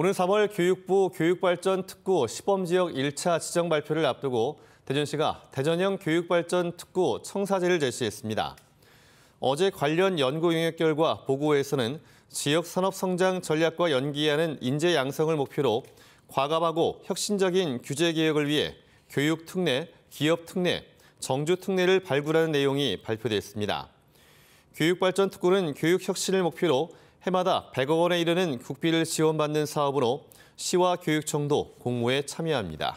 오는 3월 교육부 교육발전 특구 시범지역 1차 지정 발표를 앞두고 대전시가 대전형 교육발전 특구 청사제를 제시했습니다. 어제 관련 연구 용역 결과 보고에서는 지역 산업 성장 전략과 연기하는 인재 양성을 목표로 과감하고 혁신적인 규제 개혁을 위해 교육 특례, 기업 특례, 정주 특례를 발굴하는 내용이 발표됐습니다. 교육발전 특구는 교육 혁신을 목표로 해마다 100억 원에 이르는 국비를 지원받는 사업으로 시와 교육청도 공모에 참여합니다.